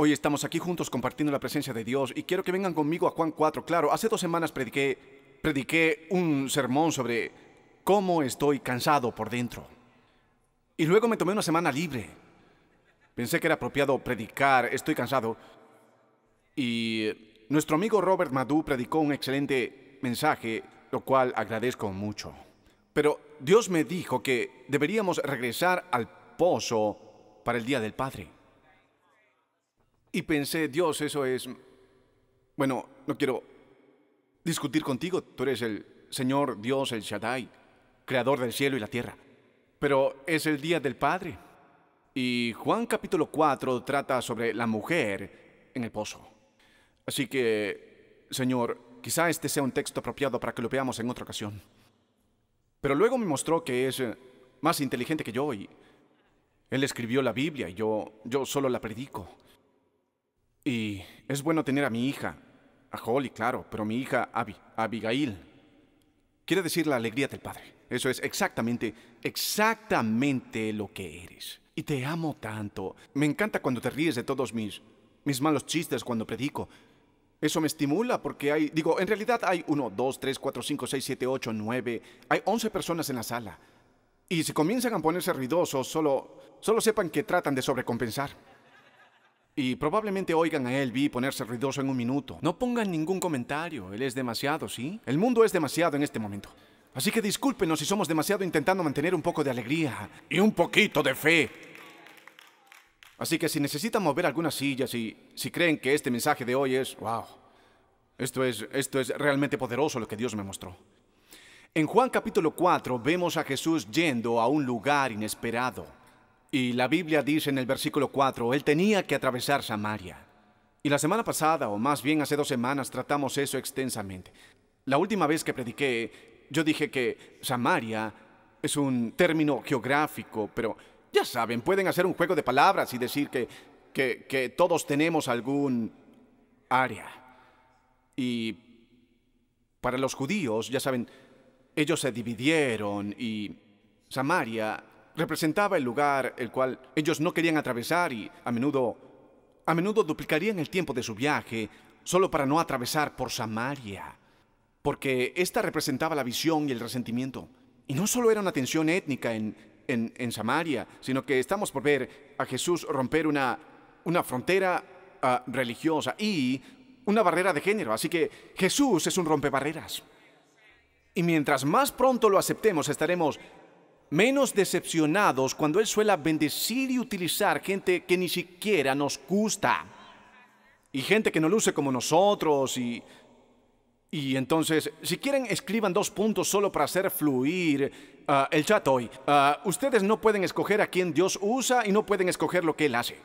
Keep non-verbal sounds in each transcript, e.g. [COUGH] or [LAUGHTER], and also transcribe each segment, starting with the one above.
Hoy estamos aquí juntos compartiendo la presencia de Dios y quiero que vengan conmigo a Juan 4. Claro, hace dos semanas prediqué, prediqué un sermón sobre cómo estoy cansado por dentro. Y luego me tomé una semana libre. Pensé que era apropiado predicar, estoy cansado. Y nuestro amigo Robert Madu predicó un excelente mensaje, lo cual agradezco mucho. Pero Dios me dijo que deberíamos regresar al pozo para el Día del Padre. Y pensé, Dios, eso es... Bueno, no quiero discutir contigo, tú eres el Señor Dios, el Shaddai, creador del cielo y la tierra. Pero es el día del Padre. Y Juan capítulo 4 trata sobre la mujer en el pozo. Así que, Señor, quizá este sea un texto apropiado para que lo veamos en otra ocasión. Pero luego me mostró que es eh, más inteligente que yo y él escribió la Biblia y yo, yo solo la predico. Y es bueno tener a mi hija, a Holly, claro, pero mi hija Abigail. Quiere decir la alegría del Padre. Eso es exactamente, exactamente lo que eres. Y te amo tanto. Me encanta cuando te ríes de todos mis, mis malos chistes cuando predico. Eso me estimula porque hay, digo, en realidad hay uno, dos, tres, cuatro, cinco, seis, siete, ocho, nueve, hay once personas en la sala. Y si comienzan a ponerse ruidosos, solo, solo sepan que tratan de sobrecompensar. Y probablemente oigan a vi ponerse ruidoso en un minuto. No pongan ningún comentario, él es demasiado, ¿sí? El mundo es demasiado en este momento. Así que discúlpenos si somos demasiado intentando mantener un poco de alegría y un poquito de fe. Así que si necesitan mover algunas sillas y si creen que este mensaje de hoy es, wow, esto es, esto es realmente poderoso lo que Dios me mostró. En Juan capítulo 4 vemos a Jesús yendo a un lugar inesperado. Y la Biblia dice en el versículo 4, Él tenía que atravesar Samaria. Y la semana pasada, o más bien hace dos semanas, tratamos eso extensamente. La última vez que prediqué, yo dije que Samaria es un término geográfico, pero ya saben, pueden hacer un juego de palabras y decir que, que, que todos tenemos algún área. Y para los judíos, ya saben, ellos se dividieron y Samaria representaba el lugar el cual ellos no querían atravesar y a menudo, a menudo duplicarían el tiempo de su viaje solo para no atravesar por Samaria, porque esta representaba la visión y el resentimiento. Y no solo era una tensión étnica en, en, Samaria, sino que estamos por ver a Jesús romper una, una frontera ah, religiosa y una barrera de género. Así que Jesús es un rompebarreras. Y mientras más pronto lo aceptemos, estaremos menos decepcionados cuando Él suele bendecir y utilizar gente que ni siquiera nos gusta. Y gente que no luce como nosotros y... Y entonces, si quieren, escriban dos puntos solo para hacer fluir ah, el chat hoy. Ah, ustedes no pueden escoger a quien Dios usa y no pueden escoger lo que Él hace.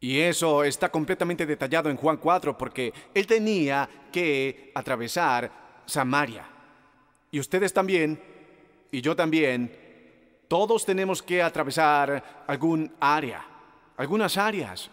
Y eso está completamente detallado en Juan 4 porque Él tenía que atravesar Samaria. Y ustedes también y yo también, todos tenemos que atravesar algún área, algunas áreas,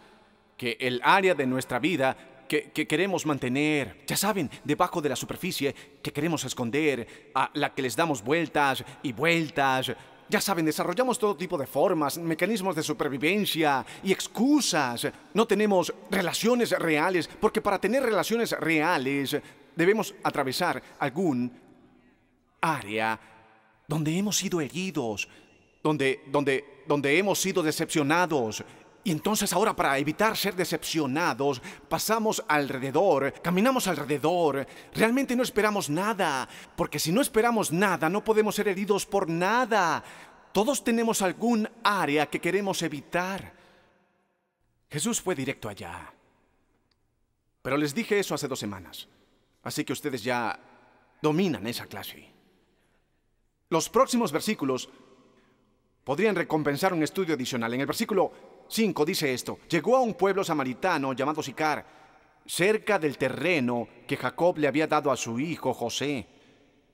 que el área de nuestra vida que, queremos mantener, ya saben, debajo de la superficie, que queremos esconder, a la que les damos vueltas y vueltas. Ya saben, desarrollamos todo tipo de formas, mecanismos de supervivencia y excusas. No tenemos relaciones reales, porque para tener relaciones reales debemos atravesar algún área donde hemos sido heridos, donde, donde, donde hemos sido decepcionados. Y entonces ahora para evitar ser decepcionados, pasamos alrededor, caminamos alrededor, realmente no esperamos nada, porque si no esperamos nada, no podemos ser heridos por nada. Todos tenemos algún área que queremos evitar. Jesús fue directo allá. Pero les dije eso hace dos semanas, así que ustedes ya dominan esa clase. Los próximos versículos podrían recompensar un estudio adicional. En el versículo 5 dice esto, llegó a un pueblo samaritano llamado Sicar, cerca del terreno que Jacob le había dado a su hijo José.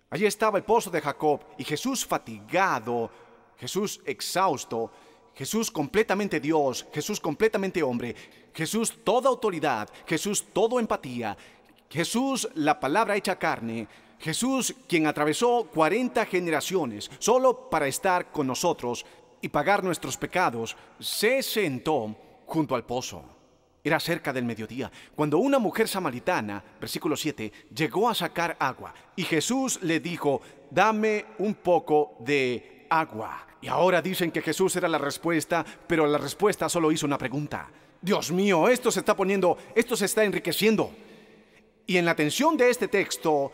Allí estaba el pozo de Jacob y Jesús fatigado, Jesús exhausto, Jesús completamente Dios, Jesús completamente hombre, Jesús toda autoridad, Jesús todo empatía, Jesús la palabra hecha carne, Jesús, quien atravesó 40 generaciones solo para estar con nosotros y pagar nuestros pecados, se sentó junto al pozo. Era cerca del mediodía, cuando una mujer samaritana, versículo 7, llegó a sacar agua y Jesús le dijo, dame un poco de agua. Y ahora dicen que Jesús era la respuesta, pero la respuesta solo hizo una pregunta. Dios mío, esto se está poniendo, esto se está enriqueciendo. Y en la atención de este texto,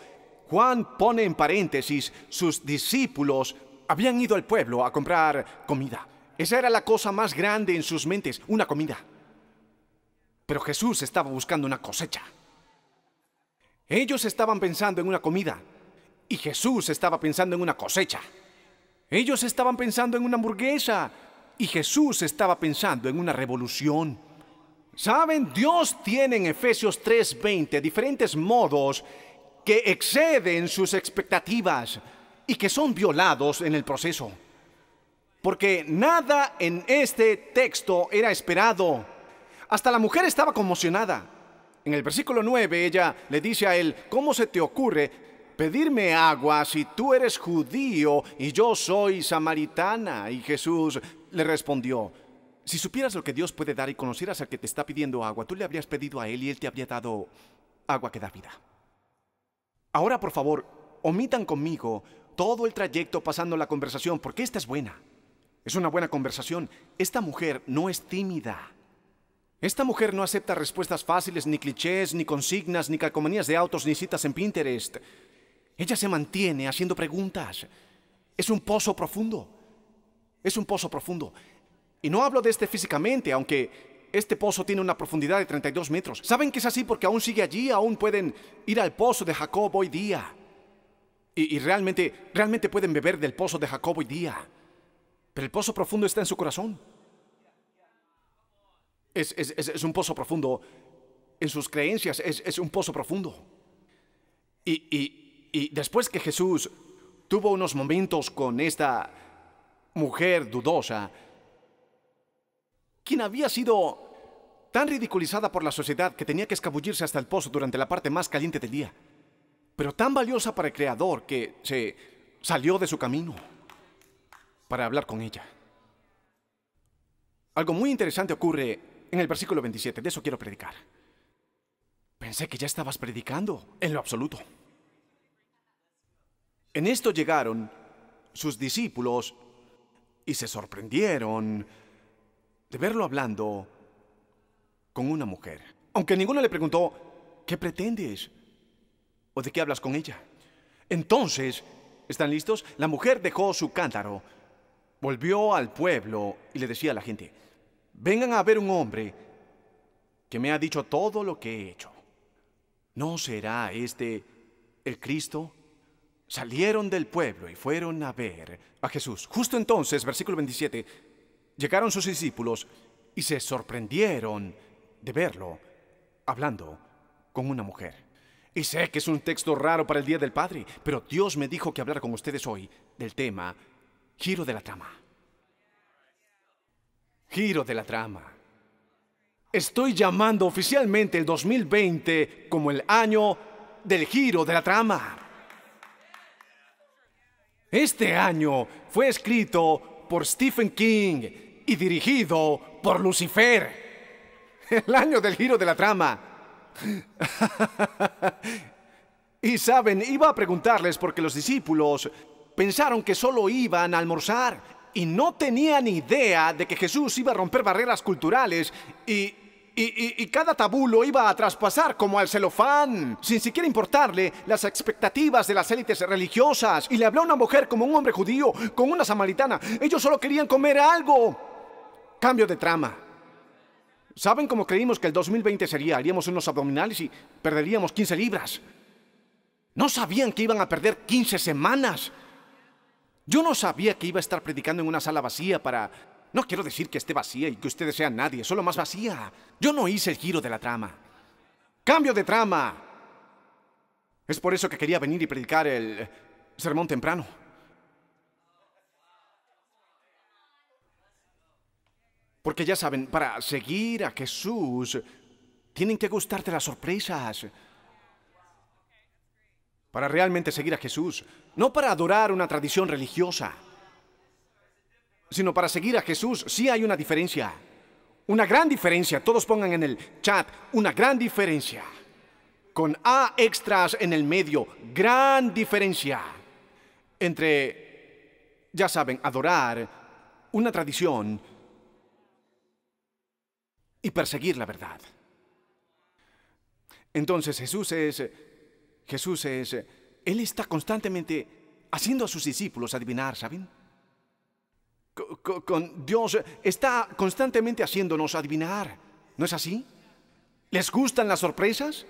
Juan pone en paréntesis, sus discípulos habían ido al pueblo a comprar comida. Esa era la cosa más grande en sus mentes, una comida. Pero Jesús estaba buscando una cosecha. Ellos estaban pensando en una comida y Jesús estaba pensando en una cosecha. Ellos estaban pensando en una hamburguesa y Jesús estaba pensando en una revolución. Saben, Dios tiene en Efesios 3:20 diferentes modos que exceden sus expectativas y que son violados en el proceso. Porque nada en este texto era esperado. Hasta la mujer estaba conmocionada. En el versículo 9 ella le dice a él, ¿cómo se te ocurre pedirme agua si tú eres judío y yo soy samaritana? Y Jesús le respondió, si supieras lo que Dios puede dar y conocieras al que te está pidiendo agua, tú le habrías pedido a él y él te habría dado agua que da vida. Ahora, por favor, omitan conmigo todo el trayecto pasando la conversación, porque esta es buena. Es una buena conversación. Esta mujer no es tímida. Esta mujer no acepta respuestas fáciles, ni clichés, ni consignas, ni calcomanías de autos, ni citas en Pinterest. Ella se mantiene haciendo preguntas. Es un pozo profundo. Es un pozo profundo. Y no hablo de este físicamente, aunque este pozo tiene una profundidad de 32 metros. Saben que es así porque aún sigue allí, aún pueden ir al pozo de Jacob hoy día. Y, realmente, realmente pueden beber del pozo de Jacob hoy día. Pero el pozo profundo está en su corazón. Es, un pozo profundo en sus creencias, es, un pozo profundo. Y, y después que Jesús tuvo unos momentos con esta mujer dudosa, quien había sido tan ridiculizada por la sociedad que tenía que escabullirse hasta el pozo durante la parte más caliente del día, pero tan valiosa para el Creador que se salió de su camino para hablar con ella. Algo muy interesante ocurre en el versículo 27, de eso quiero predicar. Pensé que ya estabas predicando, en lo absoluto. En esto llegaron sus discípulos y se sorprendieron de verlo hablando con una mujer. Aunque ninguno le preguntó, ¿qué pretendes? ¿O de qué hablas con ella? Entonces, ¿están listos? La mujer dejó su cántaro, volvió al pueblo y le decía a la gente, vengan a ver un hombre que me ha dicho todo lo que he hecho. ¿No será este el Cristo? Salieron del pueblo y fueron a ver a Jesús. Justo entonces, versículo 27, Llegaron sus discípulos y se sorprendieron de verlo hablando con una mujer. Y sé que es un texto raro para el Día del Padre, pero Dios me dijo que hablara con ustedes hoy del tema giro de la trama. Giro de la trama. Estoy llamando oficialmente el 2020 como el año del giro de la trama. Este año fue escrito por Stephen King y dirigido por Lucifer. El año del giro de la trama. [LAUGHS] y saben, iba a preguntarles porque los discípulos pensaron que solo iban a almorzar y no tenían idea de que Jesús iba a romper barreras culturales y y, cada tabú lo iba a traspasar como al celofán, sin siquiera importarle las expectativas de las élites religiosas. Y le habló a una mujer como un hombre judío, con una samaritana. Ellos solo querían comer algo. Cambio de trama. ¿Saben cómo creímos que el 2020 sería? Haríamos unos abdominales y perderíamos 15 libras. No sabían que iban a perder 15 semanas. Yo no sabía que iba a estar predicando en una sala vacía para no quiero decir que esté vacía y que ustedes sean nadie, solo más vacía. Yo no hice el giro de la trama. ¡Cambio de trama! Es por eso que quería venir y predicar el sermón temprano. Porque ya saben, para seguir a Jesús, tienen que gustarte las sorpresas. Para realmente seguir a Jesús, no para adorar una tradición religiosa sino para seguir a Jesús, sí hay una diferencia. Una gran diferencia. Todos pongan en el chat una gran diferencia. Con A extras en el medio. Gran diferencia. Entre, ya saben, adorar una tradición y perseguir la verdad. Entonces Jesús es, Jesús es, Él está constantemente haciendo a sus discípulos adivinar, ¿saben? con, Dios está constantemente haciéndonos adivinar. ¿No es así? ¿Les gustan las sorpresas?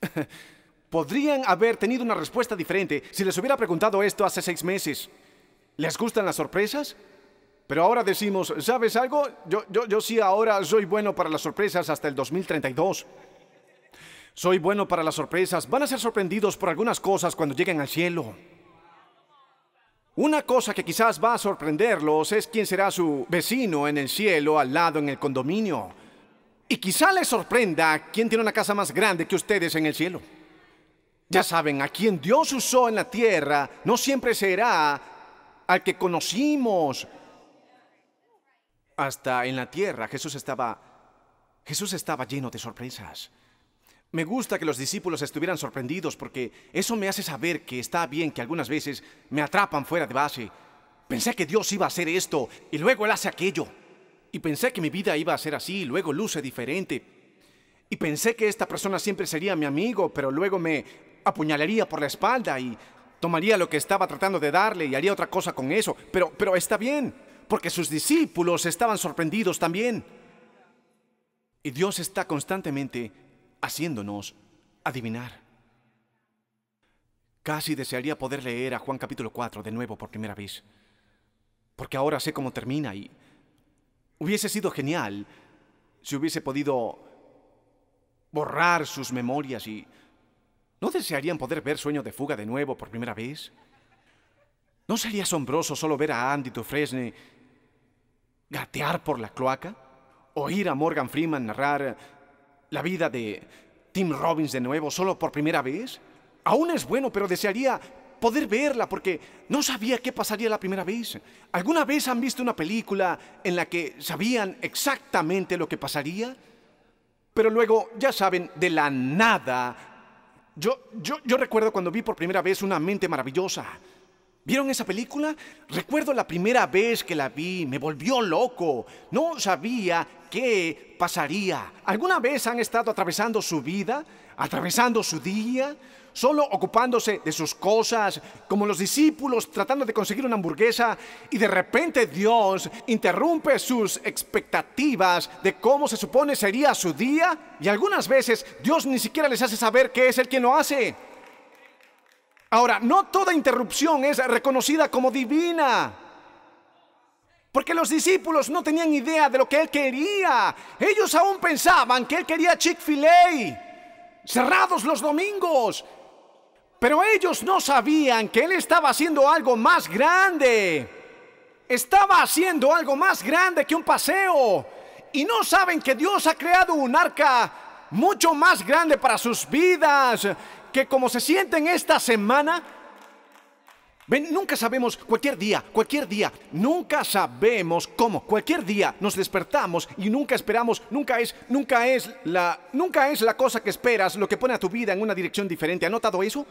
[LAUGHS] Podrían haber tenido una respuesta diferente si les hubiera preguntado esto hace seis meses. ¿Les gustan las sorpresas? Pero ahora decimos, ¿sabes algo? Yo, yo, yo, sí ahora soy bueno para las sorpresas hasta el 2032. Soy bueno para las sorpresas. Van a ser sorprendidos por algunas cosas cuando lleguen al cielo. Una cosa que quizás va a sorprenderlos es quién será su vecino en el cielo al lado en el condominio. Y quizá les sorprenda quién tiene una casa más grande que ustedes en el cielo. Ya saben, a quien Dios usó en la tierra no siempre será al que conocimos. Hasta en la tierra Jesús estaba Jesús estaba lleno de sorpresas. Me gusta que los discípulos estuvieran sorprendidos porque eso me hace saber que está bien que algunas veces me atrapan fuera de base. Pensé que Dios iba a hacer esto y luego Él hace aquello. Y pensé que mi vida iba a ser así y luego luce diferente. Y pensé que esta persona siempre sería mi amigo, pero luego me apuñalaría por la espalda y tomaría lo que estaba tratando de darle y haría otra cosa con eso. Pero, pero está bien, porque sus discípulos estaban sorprendidos también. Y Dios está constantemente haciéndonos adivinar. Casi desearía poder leer a Juan capítulo 4 de nuevo por primera vez, porque ahora sé cómo termina y hubiese sido genial si hubiese podido borrar sus memorias y ¿no desearían poder ver Sueño de Fuga de nuevo por primera vez? ¿No sería asombroso solo ver a Andy Dufresne gatear por la cloaca? ¿Oír a Morgan Freeman narrar la vida de Tim Robbins de nuevo, solo por primera vez? Aún es bueno, pero desearía poder verla porque no sabía qué pasaría la primera vez. ¿Alguna vez han visto una película en la que sabían exactamente lo que pasaría? Pero luego, ya saben, de la nada. Yo, yo, yo recuerdo cuando vi por primera vez una mente maravillosa. ¿Vieron esa película? Recuerdo la primera vez que la vi, me volvió loco. No sabía qué pasaría. ¿Alguna vez han estado atravesando su vida, atravesando su día, solo ocupándose de sus cosas, como los discípulos tratando de conseguir una hamburguesa, y de repente Dios interrumpe sus expectativas de cómo se supone sería su día? Y algunas veces Dios ni siquiera les hace saber que es el que lo hace. Ahora, no toda interrupción es reconocida como divina. Porque los discípulos no tenían idea de lo que él quería. Ellos aún pensaban que él quería Chick-fil-A, cerrados los domingos. Pero ellos no sabían que él estaba haciendo algo más grande. Estaba haciendo algo más grande que un paseo. Y no saben que Dios ha creado un arca mucho más grande para sus vidas que como se sienten esta semana, ven, nunca sabemos, cualquier día, cualquier día, nunca sabemos cómo, cualquier día nos despertamos y nunca esperamos, nunca es, nunca es la, nunca es la cosa que esperas lo que pone a tu vida en una dirección diferente. ¿Ha notado eso?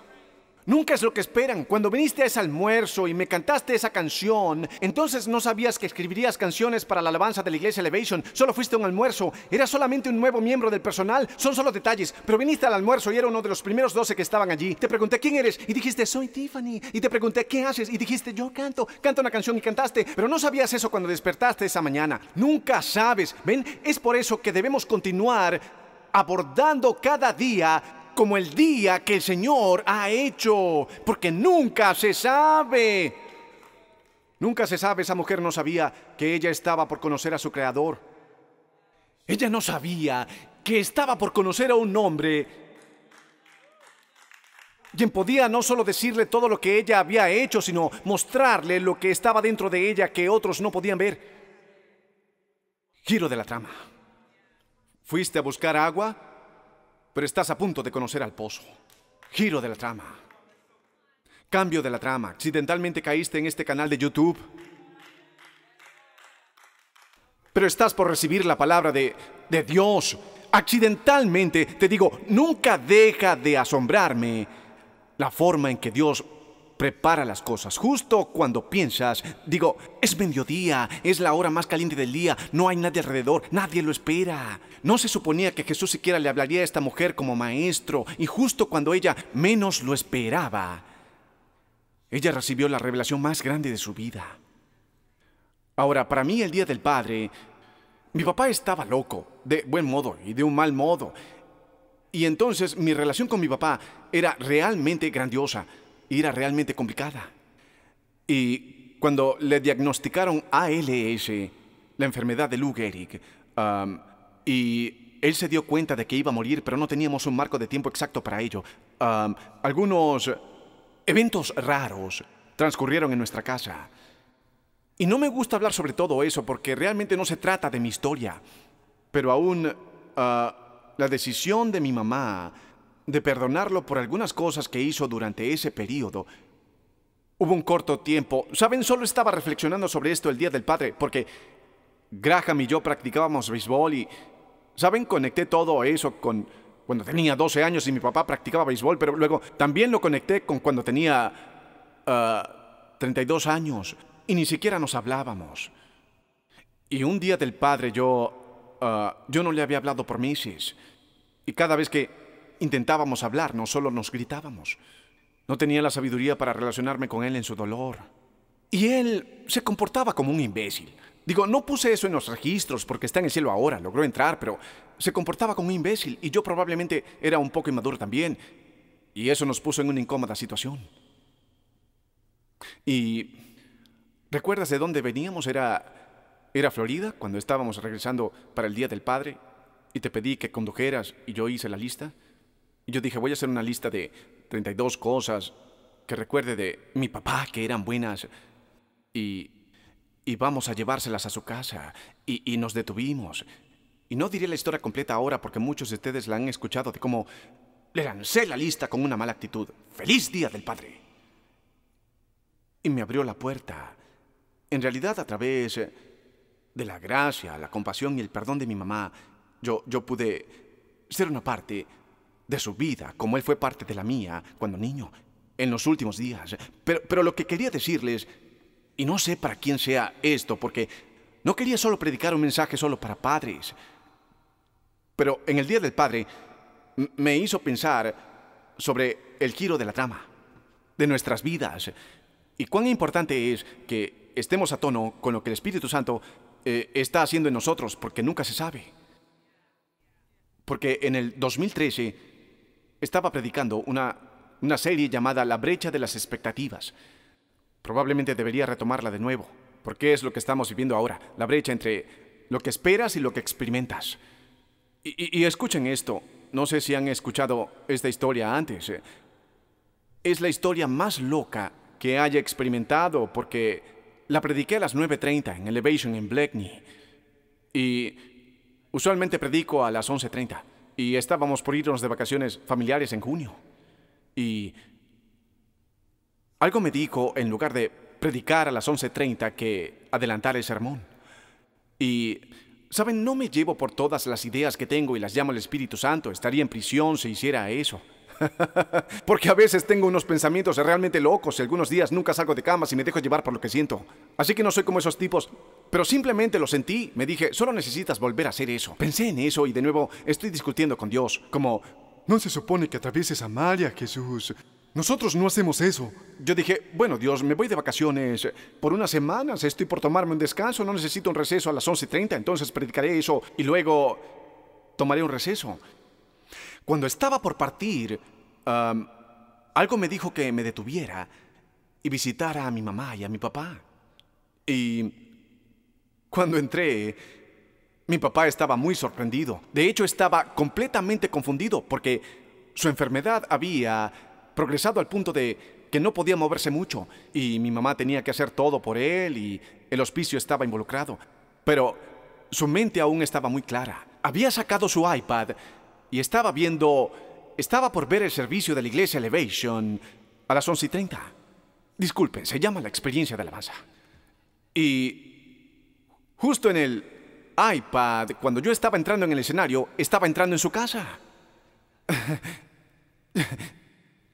Nunca es lo que esperan. Cuando viniste a ese almuerzo y me cantaste esa canción, entonces no sabías que escribirías canciones para la alabanza de la iglesia Elevation. Solo fuiste a un almuerzo. Era solamente un nuevo miembro del personal. Son solo detalles. Pero viniste al almuerzo y era uno de los primeros 12 que estaban allí. Te pregunté quién eres y dijiste soy Tiffany. Y te pregunté qué haces y dijiste yo canto. Canta una canción y cantaste. Pero no sabías eso cuando despertaste esa mañana. Nunca sabes. ¿Ven? Es por eso que debemos continuar abordando cada día como el día que el Señor ha hecho, porque nunca se sabe. Nunca se sabe, esa mujer no sabía que ella estaba por conocer a su Creador. Ella no sabía que estaba por conocer a un hombre quien podía no solo decirle todo lo que ella había hecho, sino mostrarle lo que estaba dentro de ella que otros no podían ver. Giro de la trama. ¿Fuiste a buscar agua? pero estás a punto de conocer al pozo. Giro de la trama. Cambio de la trama. Accidentalmente caíste en este canal de YouTube. Pero estás por recibir la palabra de, de Dios. Accidentalmente, te digo, nunca deja de asombrarme la forma en que Dios Prepara las cosas justo cuando piensas, digo, es mediodía, es la hora más caliente del día, no hay nadie alrededor, nadie lo espera. No se suponía que Jesús siquiera le hablaría a esta mujer como maestro, y justo cuando ella menos lo esperaba, ella recibió la revelación más grande de su vida. Ahora, para mí el Día del Padre, mi papá estaba loco, de buen modo y de un mal modo. Y entonces mi relación con mi papá era realmente grandiosa era realmente complicada. Y cuando le diagnosticaron ALS, la enfermedad de Lou Gehrig, um, y él se dio cuenta de que iba a morir, pero no teníamos un marco de tiempo exacto para ello. Um, algunos eventos raros transcurrieron en nuestra casa. Y no me gusta hablar sobre todo eso porque realmente no se trata de mi historia. Pero aún uh, la decisión de mi mamá de perdonarlo por algunas cosas que hizo durante ese periodo. Hubo un corto tiempo. Saben, solo estaba reflexionando sobre esto el Día del Padre, porque Graham y yo practicábamos béisbol y, ¿saben? Conecté todo eso con cuando tenía 12 años y mi papá practicaba béisbol, pero luego también lo conecté con cuando tenía 32 ah, años y ni siquiera nos hablábamos. Y un día del padre yo, ah, yo no le había hablado por meses Y cada vez que intentábamos hablar, no solo nos gritábamos. No tenía la sabiduría para relacionarme con él en su dolor. Y él se comportaba como un imbécil. Digo, no puse eso en los registros porque está en el cielo ahora, logró entrar, pero se comportaba como un imbécil y yo probablemente era un poco inmaduro también. Y eso nos puso en una incómoda situación. Y ¿recuerdas de dónde veníamos? Era era Florida cuando estábamos regresando para el Día del Padre y te pedí que condujeras y yo hice la lista. Y yo dije, voy a hacer una lista de 32 cosas que recuerde de mi papá que eran buenas y, vamos a llevárselas a su casa y, nos detuvimos. Y no diré la historia completa ahora porque muchos de ustedes la han escuchado de cómo le lancé la lista con una mala actitud. ¡Feliz Día del Padre! Y me abrió la puerta. En realidad, a través eh, de la gracia, la compasión y el perdón de mi mamá, yo, yo pude ser una parte de su vida, como él fue parte de la mía cuando niño, en los últimos días. Pero, lo que quería decirles, y no sé para quién sea esto, porque no quería solo predicar un mensaje solo para padres, pero en el Día del Padre me hizo pensar sobre el giro de la trama, de nuestras vidas, y cuán importante es que estemos a tono con lo que el Espíritu Santo eh, está haciendo en nosotros, porque nunca se sabe. Porque en el 2013 estaba predicando una, serie llamada La brecha de las expectativas. Probablemente debería retomarla de nuevo, porque es lo que estamos viviendo ahora, la brecha entre lo que esperas y lo que experimentas. Y, escuchen esto, no sé si han escuchado esta historia antes. Eh. Es la historia más loca que haya experimentado porque la prediqué a las 9.30 en Elevation en Blackney y usualmente predico a las 11.30 y estábamos por irnos de vacaciones familiares en junio. Y algo me dijo, en lugar de predicar a las 11.30, que adelantar el sermón. Y, ¿saben? No me llevo por todas las ideas que tengo y las llamo el Espíritu Santo. Estaría en prisión si hiciera eso. [LAUGHS] Porque a veces tengo unos pensamientos realmente locos y algunos días nunca salgo de cama si me dejo llevar por lo que siento. Así que no soy como esos tipos. Pero simplemente lo sentí. Me dije, solo necesitas volver a hacer eso. Pensé en eso y de nuevo estoy discutiendo con Dios. Como, no se supone que atravieses a María, Jesús. Nosotros no hacemos eso. Yo dije, bueno, Dios, me voy de vacaciones por unas semanas. Estoy por tomarme un descanso. No necesito un receso a las 11.30. Entonces predicaré eso y luego tomaré un receso. Cuando estaba por partir, algo me dijo que me detuviera y visitara a mi mamá y a mi papá. Y cuando entré, mi papá estaba muy sorprendido. De hecho, estaba completamente confundido porque su enfermedad había progresado al punto de que no podía moverse mucho y mi mamá tenía que hacer todo por él y el hospicio estaba involucrado. Pero su mente aún estaba muy clara. Había sacado su iPad y estaba viendo, estaba por ver el servicio de la iglesia Elevation a las 11 y 30. Disculpen, se llama la experiencia de la masa. Y justo en el iPad, cuando yo estaba entrando en el escenario, estaba entrando en su casa. [LAUGHS]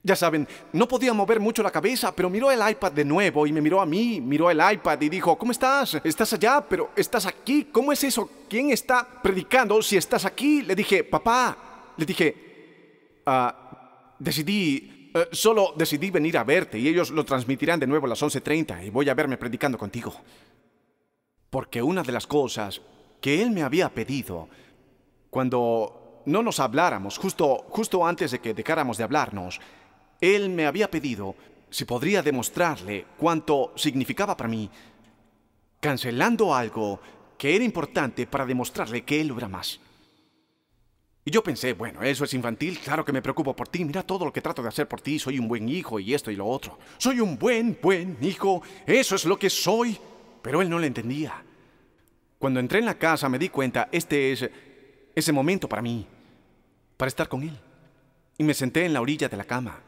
Ya saben, no podía mover mucho la cabeza, pero miró el iPad de nuevo y me miró a mí, miró el iPad y dijo, ¿cómo estás? Estás allá, pero estás aquí. ¿Cómo es eso? ¿Quién está predicando si estás aquí? Le dije, papá, le dije, ah, decidí, eh, solo decidí venir a verte y ellos lo transmitirán de nuevo a las 11.30 y voy a verme predicando contigo. Porque una de las cosas que él me había pedido cuando no nos habláramos, justo, justo antes de que dejáramos de hablarnos, él me había pedido si podría demostrarle cuánto significaba para mí, cancelando algo que era importante para demostrarle que él lo era más. Y yo pensé, bueno, eso es infantil, claro que me preocupo por ti, mira todo lo que trato de hacer por ti, soy un buen hijo y esto y lo otro. Soy un buen, buen hijo, eso es lo que soy. Pero él no lo entendía. Cuando entré en la casa me di cuenta, este es ese momento para mí, para estar con él. Y me senté en la orilla de la cama.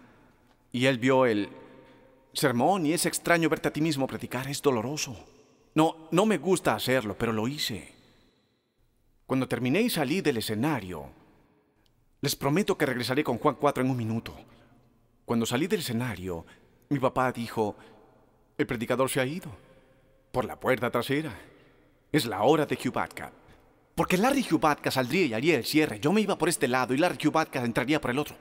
Y él vio el sermón y es extraño verte a ti mismo predicar, es doloroso. No, no me gusta hacerlo, pero lo hice. Cuando terminé y salí del escenario, les prometo que regresaré con Juan 4 en un minuto. Cuando salí del escenario, mi papá dijo, el predicador se ha ido, por la puerta trasera. Es la hora de Hubatka. Porque Larry Hubatka saldría y haría el cierre. Yo me iba por este lado y Larry Hubatka entraría por el otro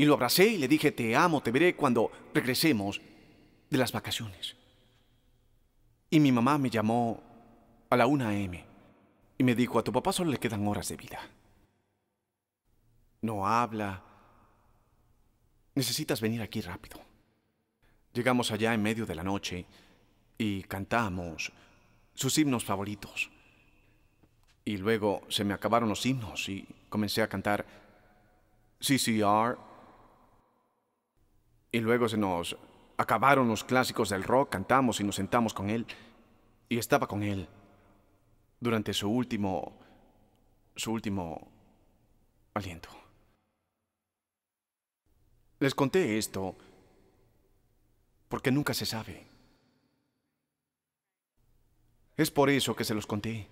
y lo abracé y le dije, te amo, te veré cuando regresemos de las vacaciones. Y mi mamá me llamó a la 1 a.m. y me dijo, a tu papá solo le quedan horas de vida. No habla. Necesitas venir aquí rápido. Llegamos allá en medio de la noche y cantamos sus himnos favoritos. Y luego se me acabaron los himnos y comencé a cantar CCR y luego se nos acabaron los clásicos del rock, cantamos y nos sentamos con él. Y estaba con él durante su último... su último... aliento. Les conté esto porque nunca se sabe. Es por eso que se los conté,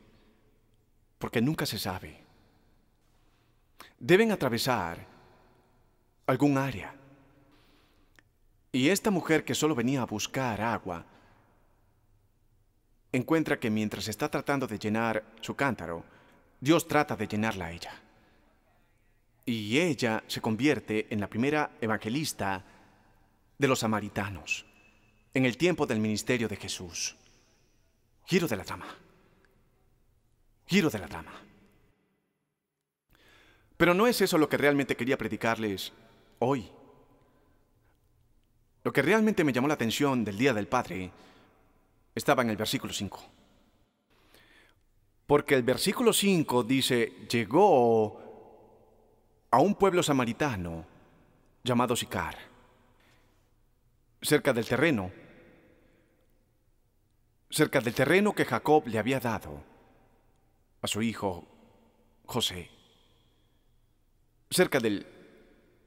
porque nunca se sabe. Deben atravesar algún área y esta mujer que solo venía a buscar agua, encuentra que mientras está tratando de llenar su cántaro, Dios trata de llenarla a ella. Y ella se convierte en la primera evangelista de los samaritanos, en el tiempo del ministerio de Jesús. Giro de la trama. Giro de la trama. Pero no es eso lo que realmente quería predicarles hoy. Lo que realmente me llamó la atención del Día del Padre estaba en el versículo 5. Porque el versículo 5 dice, llegó a un pueblo samaritano llamado Sicar, cerca del terreno, cerca del terreno que Jacob le había dado a su hijo José, cerca del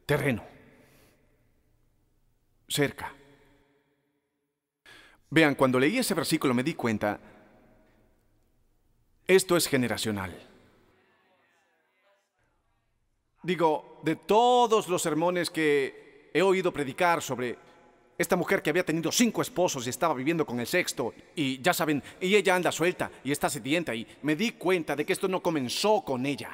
terreno cerca. Vean, cuando leí ese versículo me di cuenta, esto es generacional. Digo, de todos los sermones que he oído predicar sobre esta mujer que había tenido cinco esposos y estaba viviendo con el sexto, y ya saben, y ella anda suelta y está sedienta, y me di cuenta de que esto no comenzó con ella.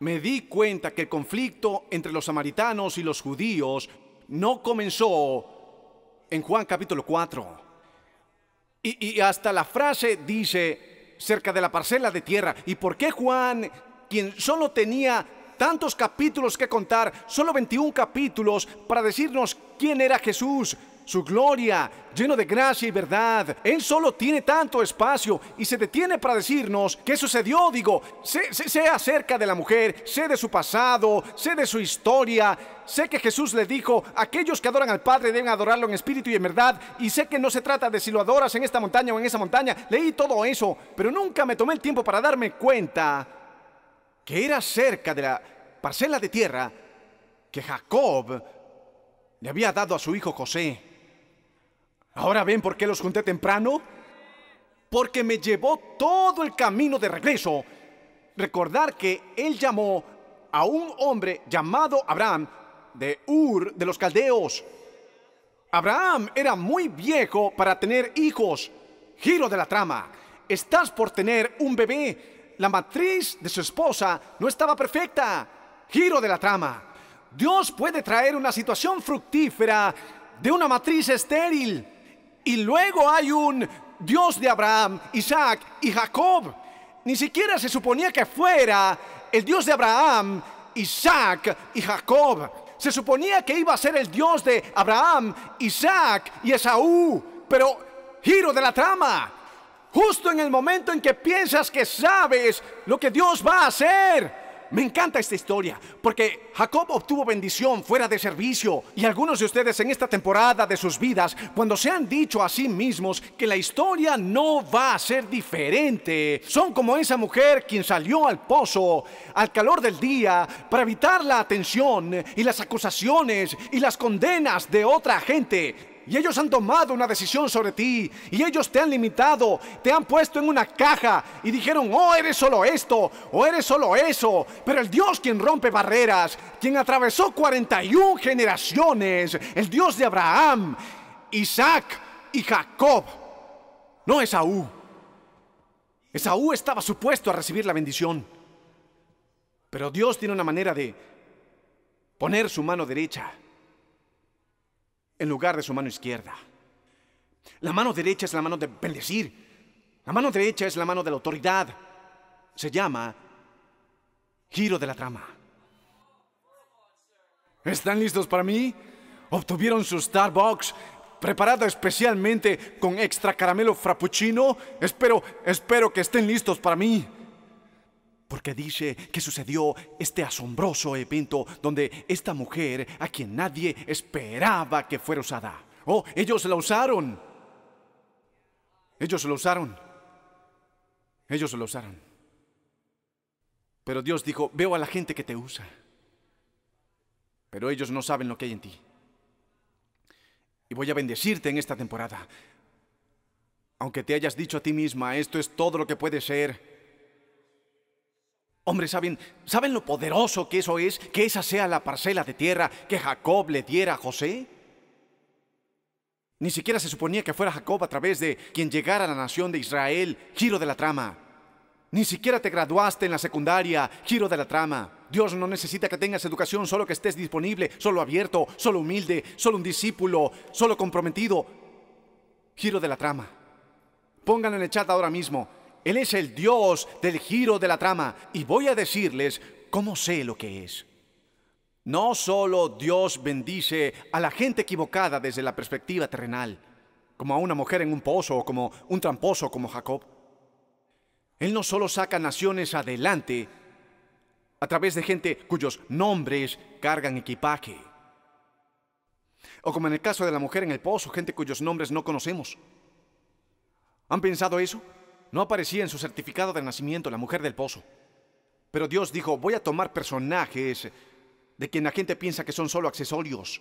Me di cuenta que el conflicto entre los samaritanos y los judíos no comenzó en Juan capítulo 4. Y, hasta la frase dice cerca de la parcela de tierra. ¿Y por qué Juan, quien solo tenía tantos capítulos que contar, solo 21 capítulos, para decirnos quién era Jesús? su gloria, lleno de gracia y verdad. Él solo tiene tanto espacio y se detiene para decirnos qué sucedió, digo, sé, acerca de la mujer, sé de su pasado, sé de su historia, sé que Jesús le dijo, aquellos que adoran al Padre deben adorarlo en espíritu y en verdad, y sé que no se trata de si lo adoras en esta montaña o en esa montaña, leí todo eso, pero nunca me tomé el tiempo para darme cuenta que era cerca de la parcela de tierra que Jacob le había dado a su hijo José. ¿Ahora ven por qué los junté temprano? Porque me llevó todo el camino de regreso. Recordar que él llamó a un hombre llamado Abraham de Ur de los Caldeos. Abraham era muy viejo para tener hijos. Giro de la trama. Estás por tener un bebé. La matriz de su esposa no estaba perfecta. Giro de la trama. Dios puede traer una situación fructífera de una matriz estéril. Y luego hay un Dios de Abraham, Isaac y Jacob. Ni siquiera se suponía que fuera el Dios de Abraham, Isaac y Jacob. Se suponía que iba a ser el Dios de Abraham, Isaac y Esaú. Pero giro de la trama. Justo en el momento en que piensas que sabes lo que Dios va a hacer, me encanta esta historia, porque Jacob obtuvo bendición fuera de servicio y algunos de ustedes en esta temporada de sus vidas, cuando se han dicho a sí mismos que la historia no va a ser diferente, son como esa mujer quien salió al pozo al calor del día para evitar la atención y las acusaciones y las condenas de otra gente. Y ellos han tomado una decisión sobre ti. Y ellos te han limitado, te han puesto en una caja y dijeron, oh, eres solo esto, o eres solo eso. Pero el Dios quien rompe barreras, quien atravesó 41 generaciones, el Dios de Abraham, Isaac y Jacob, no Esaú. Esaú estaba supuesto a recibir la bendición. Pero Dios tiene una manera de poner su mano derecha en lugar de su mano izquierda. La mano derecha es la mano de bendecir. La mano derecha es la mano de la autoridad. Se llama giro de la trama. ¿Están listos para mí? Obtuvieron su Starbucks preparado especialmente con extra caramelo frappuccino. Espero, espero que estén listos para mí porque dice que sucedió este asombroso evento donde esta mujer, a quien nadie esperaba que fuera usada, oh, ellos la usaron. Ellos la usaron. Ellos la usaron. Pero Dios dijo, veo a la gente que te usa. Pero ellos no saben lo que hay en ti. Y voy a bendecirte en esta temporada. Aunque te hayas dicho a ti misma, esto es todo lo que puede ser, Hombre, ¿saben, ¿saben lo poderoso que eso es? Que esa sea la parcela de tierra que Jacob le diera a José. Ni siquiera se suponía que fuera Jacob a través de quien llegara a la nación de Israel. Giro de la trama. Ni siquiera te graduaste en la secundaria. Giro de la trama. Dios no necesita que tengas educación, solo que estés disponible, solo abierto, solo humilde, solo un discípulo, solo comprometido. Giro de la trama. Pónganlo en el chat ahora mismo. Él es el Dios del giro de la trama y voy a decirles cómo sé lo que es. No solo Dios bendice a la gente equivocada desde la perspectiva terrenal, como a una mujer en un pozo o como un tramposo como Jacob. Él no solo saca naciones adelante a través de gente cuyos nombres cargan equipaje. O como en el caso de la mujer en el pozo, gente cuyos nombres no conocemos. ¿Han pensado eso? No aparecía en su certificado de nacimiento la mujer del pozo. Pero Dios dijo, voy a tomar personajes de quien la gente piensa que son solo accesorios.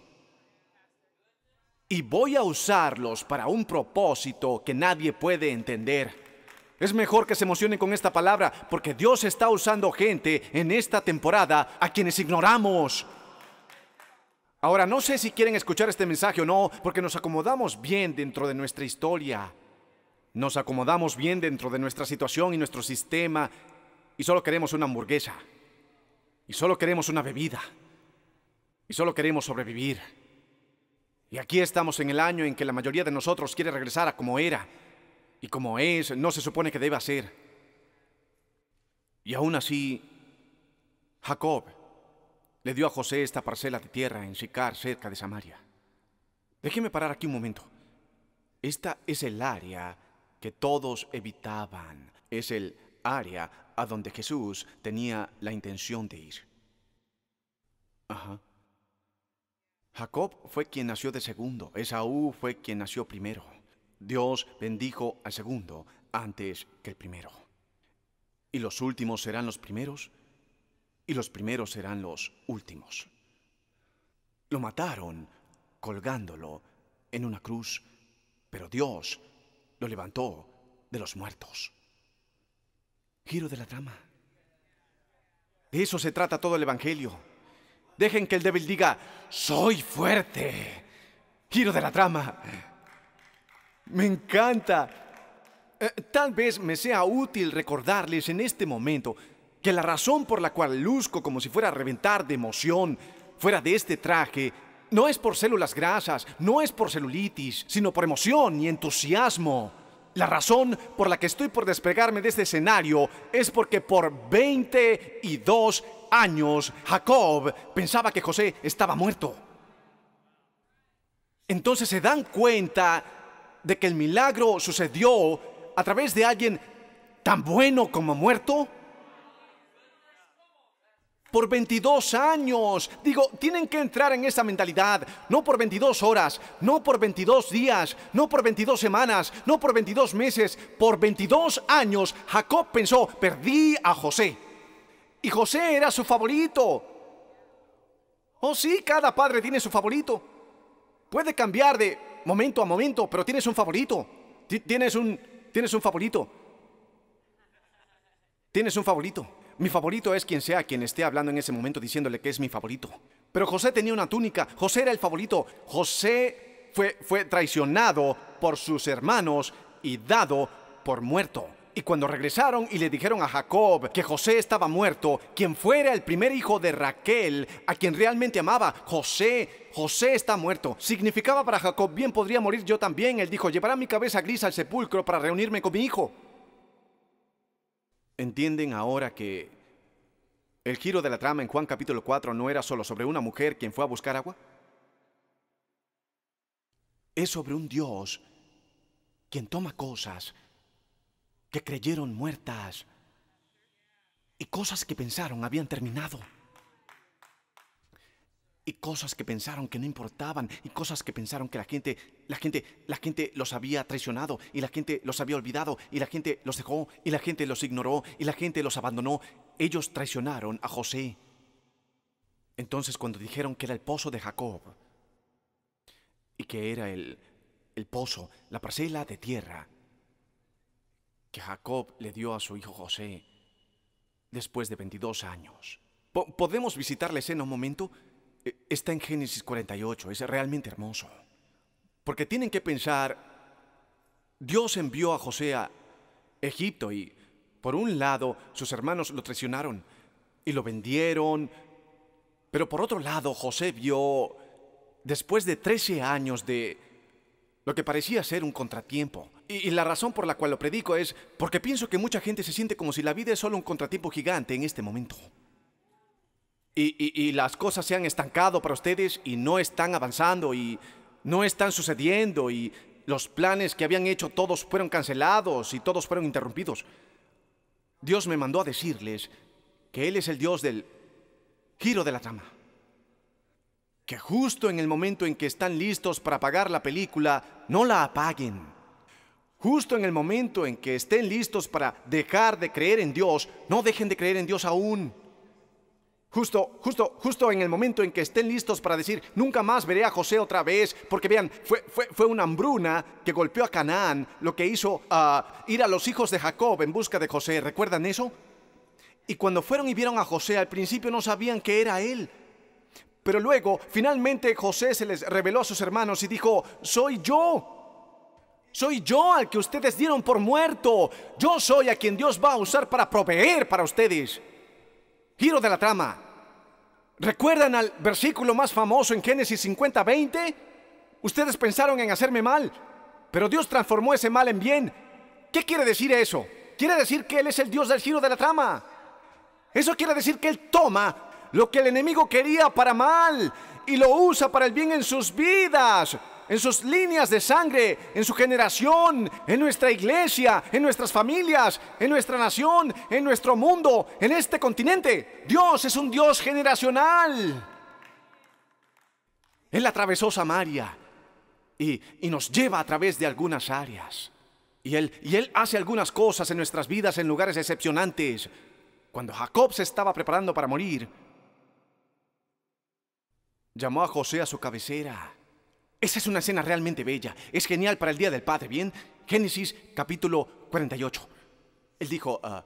Y voy a usarlos para un propósito que nadie puede entender. Es mejor que se emocionen con esta palabra porque Dios está usando gente en esta temporada a quienes ignoramos. Ahora, no sé si quieren escuchar este mensaje o no, porque nos acomodamos bien dentro de nuestra historia. Nos acomodamos bien dentro de nuestra situación y nuestro sistema y solo queremos una hamburguesa. Y solo queremos una bebida. Y solo queremos sobrevivir. Y aquí estamos en el año en que la mayoría de nosotros quiere regresar a como era. Y como es, no se supone que deba ser. Y aún así, Jacob le dio a José esta parcela de tierra en Sicar, cerca de Samaria. Déjeme parar aquí un momento. Esta es el área que todos evitaban. Es el área a donde Jesús tenía la intención de ir. Jacob fue quien nació de segundo, Esaú fue quien nació primero. Dios bendijo al segundo antes que el primero. Y los últimos serán los primeros, y los primeros serán los últimos. Lo mataron colgándolo en una cruz, pero Dios lo levantó de los muertos. Giro de la trama. De eso se trata todo el Evangelio. Dejen que el débil diga, soy fuerte. Giro de la trama. Me encanta. Eh, tal vez me sea útil recordarles en este momento que la razón por la cual luzco como si fuera a reventar de emoción fuera de este traje no es por células grasas, no es por celulitis, sino por emoción y entusiasmo. La razón por la que estoy por despegarme de este escenario es porque por 22 años Jacob pensaba que José estaba muerto. Entonces se dan cuenta de que el milagro sucedió a través de alguien tan bueno como muerto. Por 22 años. Digo, tienen que entrar en esta mentalidad. No por 22 horas, no por 22 días, no por 22 semanas, no por 22 meses. Por 22 años, Jacob pensó, perdí a José. Y José era su favorito. Oh sí, cada padre tiene su favorito. Puede cambiar de momento a momento, pero tienes un favorito. tienes un, tienes un favorito. Tienes un favorito. Mi favorito es quien sea quien esté hablando en ese momento diciéndole que es mi favorito. Pero José tenía una túnica, José era el favorito, José fue, fue traicionado por sus hermanos y dado por muerto. Y cuando regresaron y le dijeron a Jacob que José estaba muerto, quien fuera el primer hijo de Raquel, a quien realmente amaba, José, José está muerto. Significaba para Jacob, bien podría morir yo también. Él dijo, llevará mi cabeza gris al sepulcro para reunirme con mi hijo entienden ahora que el giro de la trama en Juan capítulo 4 no era solo sobre una mujer quien fue a buscar agua? Es sobre un Dios quien toma cosas que creyeron muertas y cosas que pensaron habían terminado y cosas que pensaron que no importaban y cosas que pensaron que la gente, la gente, la gente los había traicionado y la gente los había olvidado y la gente los dejó y la gente los ignoró y la gente los abandonó. Ellos traicionaron a José. Entonces cuando dijeron que era el pozo de Jacob y que era el, el pozo, la parcela de tierra que Jacob le dio a su hijo José después de 22 años. ¿Podemos visitarles en un momento? Eh, está en Génesis 48, es realmente hermoso. Porque tienen que pensar, Dios envió a José a Egipto y por un lado sus hermanos lo traicionaron y lo vendieron, pero por otro lado José vio, después de 13 años de lo que parecía ser un contratiempo, y, y la razón por la cual lo predico es porque pienso que mucha gente se siente como si la vida es solo un contratiempo gigante en este momento y, las cosas se han estancado para ustedes y no están avanzando y no están sucediendo y los planes que habían hecho todos fueron cancelados y todos fueron interrumpidos. Dios me mandó a decirles que Él es el Dios del giro de la trama. Que justo en el momento en que están listos para apagar la película, no la apaguen. Justo en el momento en que estén listos para dejar de creer en Dios, no dejen de creer en Dios aún. Justo, justo, justo en el momento en que estén listos para decir, nunca más veré a José otra vez, porque vean, fue, fue, fue una hambruna que golpeó a Canaán, lo que hizo a ah, ir a los hijos de Jacob en busca de José, ¿recuerdan eso? Y cuando fueron y vieron a José, al principio no sabían que era él. Pero luego, finalmente José se les reveló a sus hermanos y dijo, soy yo. Soy yo al que ustedes dieron por muerto. Yo soy a quien Dios va a usar para proveer para ustedes. Giro de la trama. ¿Recuerdan al versículo más famoso en Génesis 50, 20? Ustedes pensaron en hacerme mal, pero Dios transformó ese mal en bien. ¿Qué quiere decir eso? Quiere decir que Él es el Dios del giro de la trama. Eso quiere decir que Él toma lo que el enemigo quería para mal y lo usa para el bien en sus vidas en sus líneas de sangre, en su generación, en nuestra iglesia, en nuestras familias, en nuestra nación, en nuestro mundo, en este continente. Dios es un Dios generacional. Él atravesó Samaria y, nos lleva a través de algunas áreas. Y él, y él hace algunas cosas en nuestras vidas en lugares excepcionantes. Cuando Jacob se estaba preparando para morir, llamó a José a su cabecera esa es una escena realmente bella. Es genial para el Día del Padre, ¿bien? Génesis capítulo 48. Él dijo, ah,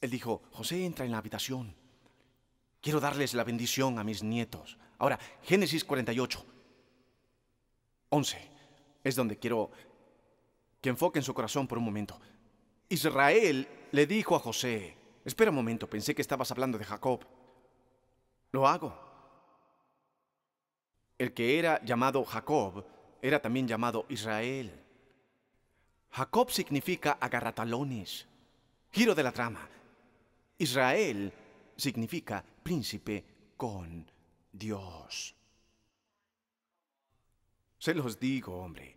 él dijo, José entra en la habitación. Quiero darles la bendición a mis nietos. Ahora, Génesis 48, 11, es donde quiero que enfoquen su corazón por un momento. Israel le dijo a José, espera un momento, pensé que estabas hablando de Jacob. Lo hago. El que era llamado Jacob era también llamado Israel. Jacob significa agarratalones, giro de la trama. Israel significa príncipe con Dios. Se los digo, hombre.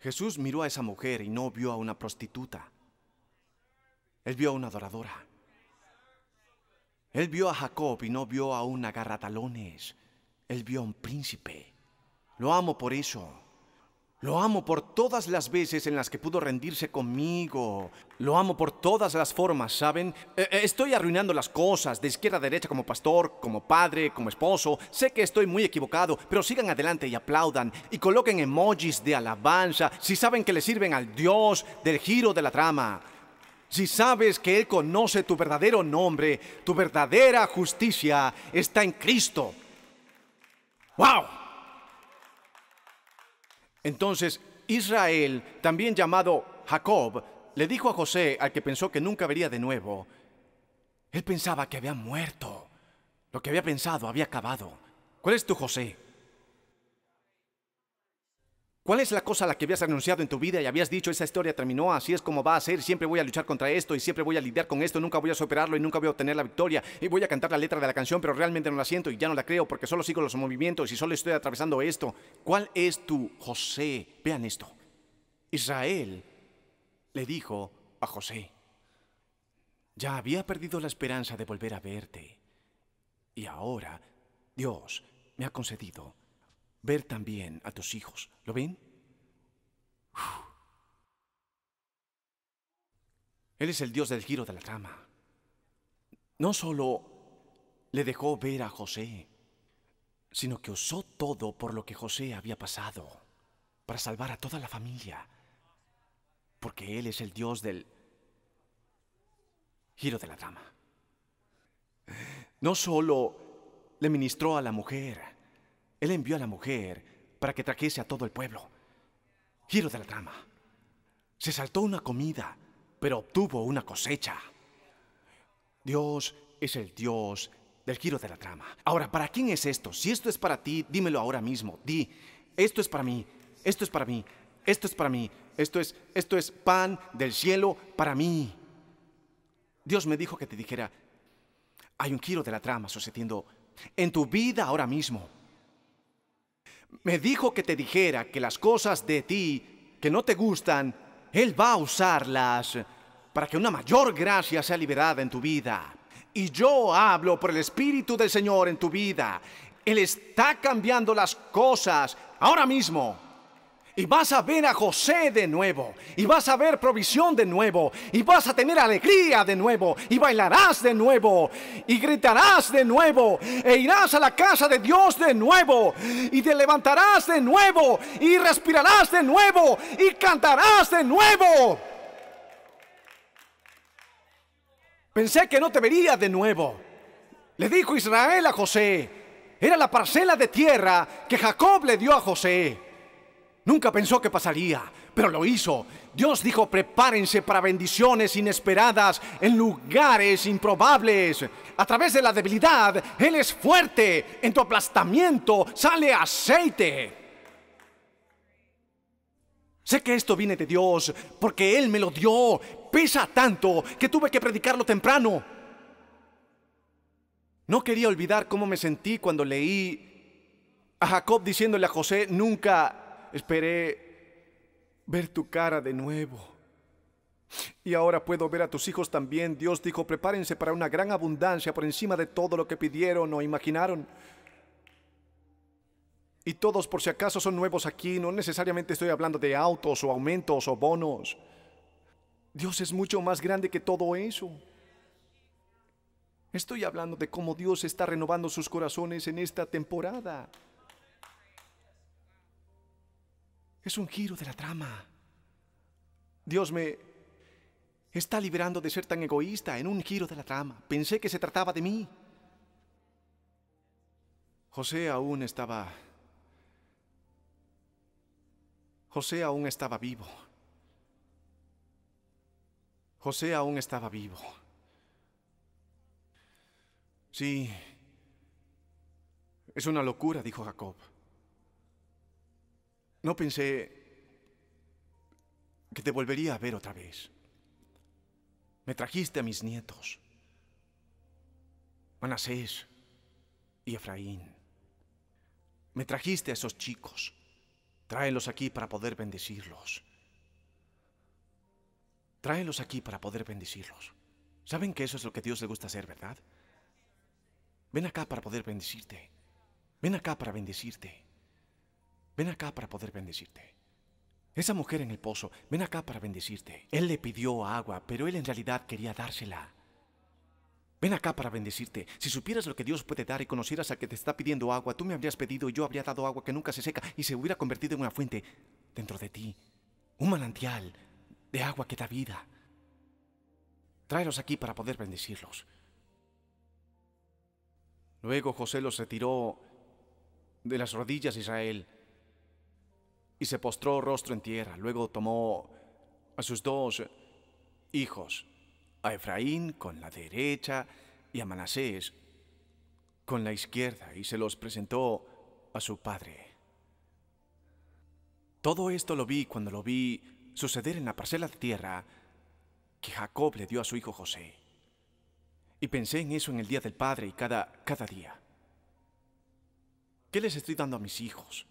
Jesús miró a esa mujer y no vio a una prostituta. Él vio a una adoradora. Él vio a Jacob y no vio a un agarratalones. Él vio a un príncipe. Lo amo por eso. Lo amo por todas las veces en las que pudo rendirse conmigo. Lo amo por todas las formas, ¿saben? Eh, eh, estoy arruinando las cosas, de izquierda a derecha como pastor, como padre, como esposo. Sé que estoy muy equivocado, pero sigan adelante y aplaudan. Y coloquen emojis de alabanza si saben que le sirven al Dios del giro de la trama. Si sabes que Él conoce tu verdadero nombre, tu verdadera justicia está en Cristo. Entonces, Israel, también llamado Jacob, le dijo a José, al que pensó que nunca vería de nuevo, él pensaba que había muerto. Lo que había pensado había acabado. ¿Cuál es tu José? ¿Cuál es la cosa a la que habías anunciado en tu vida y habías dicho esa historia terminó, así es como va a ser, siempre voy a luchar contra esto y siempre voy a lidiar con esto, nunca voy a superarlo y nunca voy a obtener la victoria y voy a cantar la letra de la canción, pero realmente no la siento y ya no la creo porque solo sigo los movimientos y solo estoy atravesando esto? ¿Cuál es tu José? Vean esto. Israel le dijo a José, ya había perdido la esperanza de volver a verte y ahora Dios me ha concedido ver también a tus hijos. ¿Lo ven? Él es el Dios del giro de la trama. No solo le dejó ver a José, sino que usó todo por lo que José había pasado para salvar a toda la familia, porque Él es el Dios del giro de la trama. No solo le ministró a la mujer, él envió a la mujer para que trajese a todo el pueblo. Giro de la trama. Se saltó una comida, pero obtuvo una cosecha. Dios es el Dios del giro de la trama. Ahora, ¿para quién es esto? Si esto es para ti, dímelo ahora mismo. Di, esto es para mí, esto es para mí, esto es para mí, esto es, esto es pan del cielo para mí. Dios me dijo que te dijera, hay un giro de la trama sucediendo en tu vida ahora mismo. Me dijo que te dijera que las cosas de ti que no te gustan, Él va a usarlas para que una mayor gracia sea liberada en tu vida. Y yo hablo por el Espíritu del Señor en tu vida. Él está cambiando las cosas ahora mismo. Y vas a ver a José de nuevo. Y vas a ver provisión de nuevo. Y vas a tener alegría de nuevo. Y bailarás de nuevo. Y gritarás de nuevo. E irás a la casa de Dios de nuevo. Y te levantarás de nuevo. Y respirarás de nuevo. Y cantarás de nuevo. Pensé que no te vería de nuevo. Le dijo Israel a José. Era la parcela de tierra que Jacob le dio a José. Nunca pensó que pasaría, pero lo hizo. Dios dijo, prepárense para bendiciones inesperadas en lugares improbables. A través de la debilidad, Él es fuerte. En tu aplastamiento sale aceite. Sé que esto viene de Dios, porque Él me lo dio. Pesa tanto que tuve que predicarlo temprano. No quería olvidar cómo me sentí cuando leí a Jacob diciéndole a José, nunca Esperé ver tu cara de nuevo. Y ahora puedo ver a tus hijos también. Dios dijo, prepárense para una gran abundancia por encima de todo lo que pidieron o imaginaron. Y todos por si acaso son nuevos aquí. No necesariamente estoy hablando de autos o aumentos o bonos. Dios es mucho más grande que todo eso. Estoy hablando de cómo Dios está renovando sus corazones en esta temporada. Es un giro de la trama. Dios me está liberando de ser tan egoísta en un giro de la trama. Pensé que se trataba de mí. José aún estaba... José aún estaba vivo. José aún estaba vivo. Sí. Es una locura, dijo Jacob. No pensé que te volvería a ver otra vez. Me trajiste a mis nietos, Manasés y Efraín. Me trajiste a esos chicos. Tráelos aquí para poder bendecirlos. Tráelos aquí para poder bendecirlos. ¿Saben que eso es lo que Dios le gusta hacer, verdad? Ven acá para poder bendecirte. Ven acá para bendecirte ven acá para poder bendecirte. Esa mujer en el pozo, ven acá para bendecirte. Él le pidió agua, pero él en realidad quería dársela. Ven acá para bendecirte. Si supieras lo que Dios puede dar y conocieras al que te está pidiendo agua, tú me habrías pedido y yo habría dado agua que nunca se seca y se hubiera convertido en una fuente dentro de ti. Un manantial de agua que da vida. Tráelos aquí para poder bendecirlos. Luego José los retiró de las rodillas de Israel y se postró rostro en tierra. Luego tomó a sus dos hijos, a Efraín con la derecha y a Manasés con la izquierda, y se los presentó a su padre. Todo esto lo vi cuando lo vi suceder en la parcela de tierra que Jacob le dio a su hijo José. Y pensé en eso en el día del Padre y cada, cada día. ¿Qué les estoy dando a mis hijos?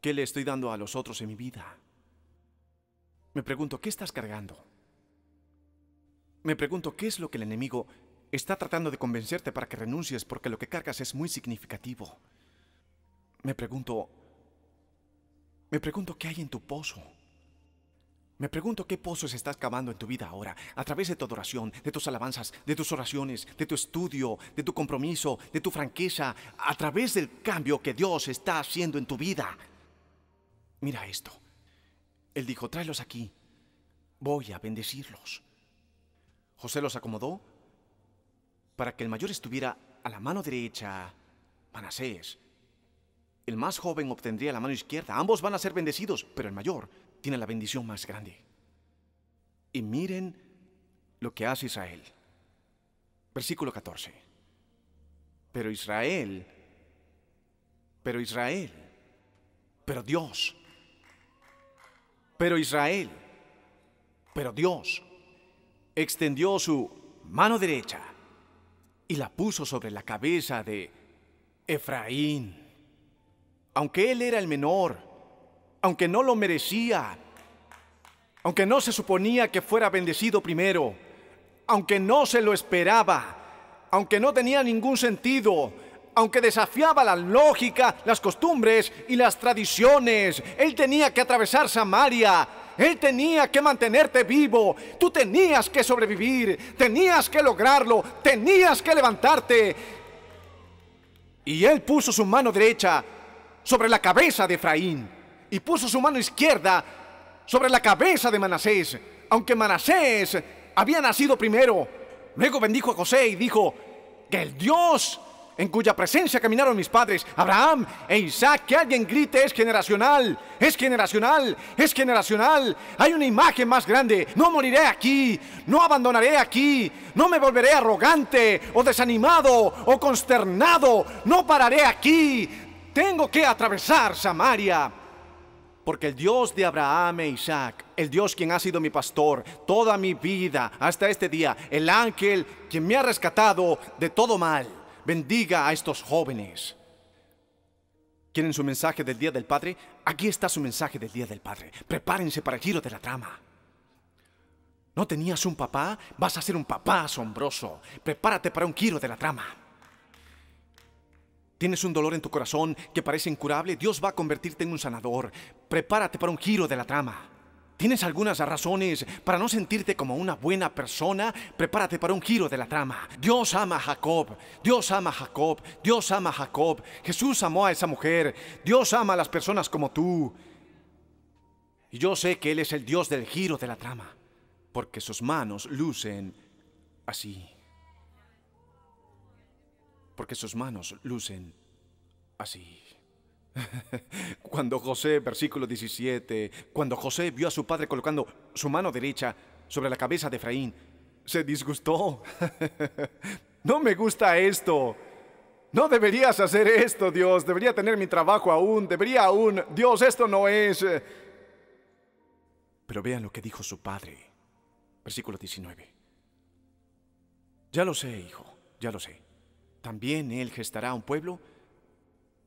¿Qué le estoy dando a los otros en mi vida? Me pregunto, ¿qué estás cargando? Me pregunto, ¿qué es lo que el enemigo está tratando de convencerte para que renuncies porque lo que cargas es muy significativo? Me pregunto, me pregunto qué hay en tu pozo. Me pregunto qué pozos estás cavando en tu vida ahora, a través de tu adoración, de tus alabanzas, de tus oraciones, de tu estudio, de tu compromiso, de tu franqueza, a través del cambio que Dios está haciendo en tu vida. Mira esto. Él dijo, tráelos aquí. Voy a bendecirlos. José los acomodó para que el mayor estuviera a la mano derecha, Manasés. El más joven obtendría la mano izquierda. Ambos van a ser bendecidos, pero el mayor tiene la bendición más grande. Y miren lo que hace Israel. Versículo 14. Pero Israel, pero Israel, pero Dios pero Israel, pero Dios, extendió su mano derecha y la puso sobre la cabeza de Efraín. Aunque él era el menor, aunque no lo merecía, aunque no se suponía que fuera bendecido primero, aunque no se lo esperaba, aunque no tenía ningún sentido, aunque desafiaba la lógica, las costumbres y las tradiciones, él tenía que atravesar Samaria. Él tenía que mantenerte vivo. Tú tenías que sobrevivir. Tenías que lograrlo. Tenías que levantarte. Y él puso su mano derecha sobre la cabeza de Efraín y puso su mano izquierda sobre la cabeza de Manasés. Aunque Manasés había nacido primero, luego bendijo a José y dijo, que el Dios en cuya presencia caminaron mis padres, Abraham e Isaac. Que alguien grite, es generacional, es generacional, es generacional. Hay una imagen más grande. No moriré aquí, no abandonaré aquí, no me volveré arrogante o desanimado o consternado. No pararé aquí. Tengo que atravesar Samaria. Porque el Dios de Abraham e Isaac, el Dios quien ha sido mi pastor toda mi vida hasta este día, el ángel quien me ha rescatado de todo mal bendiga a estos jóvenes. ¿Quieren su mensaje del Día del Padre? Aquí está su mensaje del Día del Padre. Prepárense para el giro de la trama. ¿No tenías un papá? Vas a ser un papá asombroso. Prepárate para un giro de la trama. ¿Tienes un dolor en tu corazón que parece incurable? Dios va a convertirte en un sanador. Prepárate para un giro de la trama. ¿Tienes algunas razones para no sentirte como una buena persona? Prepárate para un giro de la trama. Dios ama a Jacob, Dios ama a Jacob, Dios ama a Jacob. Jesús amó a esa mujer, Dios ama a las personas como tú. Y yo sé que Él es el Dios del giro de la trama, porque sus manos lucen así. Porque sus manos lucen así. Cuando José, versículo 17, cuando José vio a su padre colocando su mano derecha sobre la cabeza de Efraín, se disgustó. [LAUGHS] no me gusta esto. No deberías hacer esto, Dios. Debería tener mi trabajo aún. Debería aún. Dios, esto no es. Pero vean lo que dijo su padre. Versículo 19. Ya lo sé, hijo. Ya lo sé. También él gestará un pueblo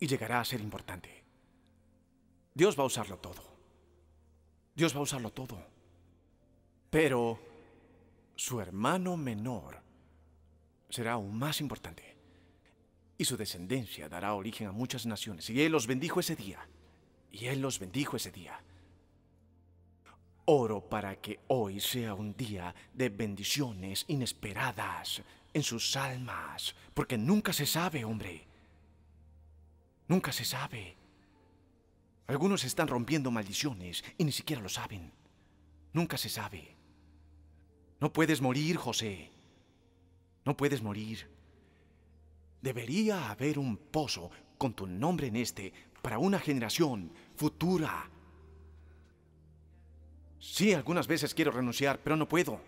y llegará a ser importante. Dios va a usarlo todo. Dios va a usarlo todo. Pero su hermano menor será aún más importante. Y su descendencia dará origen a muchas naciones. Y Él los bendijo ese día. Y Él los bendijo ese día. Oro para que hoy sea un día de bendiciones inesperadas en sus almas. Porque nunca se sabe, hombre. Nunca se sabe. Algunos están rompiendo maldiciones y ni siquiera lo saben. Nunca se sabe. No puedes morir, José. No puedes morir. Debería haber un pozo con tu nombre en este para una generación futura. Sí, algunas veces quiero renunciar, pero no puedo.